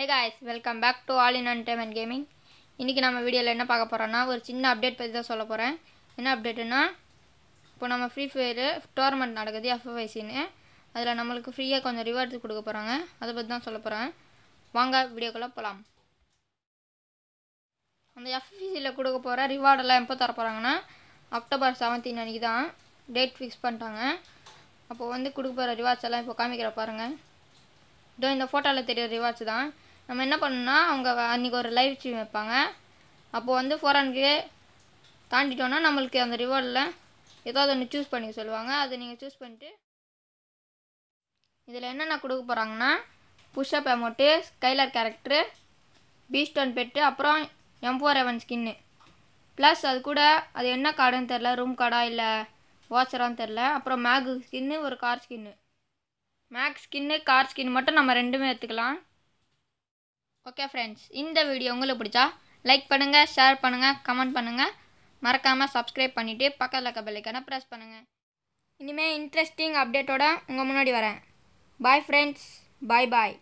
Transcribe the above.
hey guys welcome back to all in and gaming இன்றைக்கி நம்ம வீடியோவில் என்ன பார்க்க போகிறோன்னா ஒரு சின்ன அப்டேட் பற்றி தான் சொல்ல போகிறேன் என்ன அப்டேட்டுன்னா இப்போ நம்ம ஃப்ரீ ஃபயரு டோர்மெண்ட் நடக்குது எஃப்எஃப்ஐசின்னு அதில் நம்மளுக்கு ஃப்ரீயாக கொஞ்சம் ரிவார்ட்ஸ் கொடுக்க போகிறாங்க அதை பற்றி தான் சொல்ல போகிறேன் வாங்க வீடியோக்குள்ளே போகலாம் அந்த எஃப்எஃப்ஐசியில் கொடுக்க போகிற ரிவார்டெல்லாம் எப்போ தர அக்டோபர் செவன்த்தீன் அன்றைக்கி தான் டேட் ஃபிக்ஸ் பண்ணிட்டாங்க அப்போது வந்து கொடுக்க போகிற ரிவார்ட்ஸ் எல்லாம் இப்போ காமிக்கிற பாருங்கள் இதோ இந்த ஃபோட்டோவில் தெரிய ரிவார்ட்ஸ் தான் நம்ம என்ன பண்ணணும்னா அவங்க அன்றைக்கி ஒரு லைவ் ஸ்ட்ரீம் வைப்பாங்க அப்போது வந்து ஃபோர் ஹண்ட்ரே தாண்டிட்டோன்னா நம்மளுக்கு அந்த ரிவார்டில் ஏதாவது ஒன்று சூஸ் பண்ணி சொல்லுவாங்க அதை நீங்கள் சூஸ் பண்ணிட்டு இதில் என்னென்ன கொடுக்க போகிறாங்கன்னா புஷ்அப் amount Skyler character Beaston pet அப்புறம் எம் ஃபோர் எவன் ஸ்கின்னு ப்ளஸ் அது கூட அது என்ன கார்டுன்னு தெரில ரூம் கார்டா இல்லை வாட்சரான்னு தெரில அப்புறம் மேகு ஸ்கின்னு ஒரு கார் ஸ்கின்னு மேக் ஸ்கின்னு கார் ஸ்கின் மட்டும் நம்ம ரெண்டுமே எடுத்துக்கலாம் ஓகே ஃப்ரெண்ட்ஸ் இந்த வீடியோ உங்களுக்கு பிடிச்சா லைக் பண்ணுங்கள் ஷேர் பண்ணுங்கள் கமெண்ட் பண்ணுங்கள் மறக்காமல் சப்ஸ்கிரைப் பண்ணிவிட்டு பக்கத்தில் இருக்க பெல்லைக்கான ப்ரெஸ் பண்ணுங்கள் இனிமேல் இன்ட்ரெஸ்டிங் அப்டேட்டோட உங்கள் முன்னாடி வரேன் பாய் ஃப்ரெண்ட்ஸ் பாய் பாய்